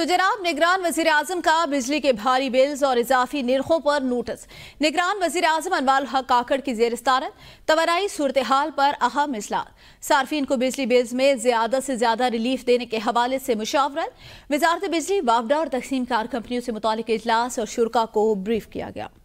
तो जनाब निगरान वजीर आजम का बिजली के भारी बिल्स और इजाफी निरखों पर नोटिस निगरान वजीर आजम अनवाल हक काकड़ की जेर स्तारत सूरत हाल पर अहम इजलास सार्फिन को बिजली बिल्स में ज्यादा से ज्यादा रिलीफ देने के हवाले से मुशावरत वजारत बिजली वावडा और तकसीम कार कंपनियों से मुतल इजलास और शुरा को ब्रीफ किया गया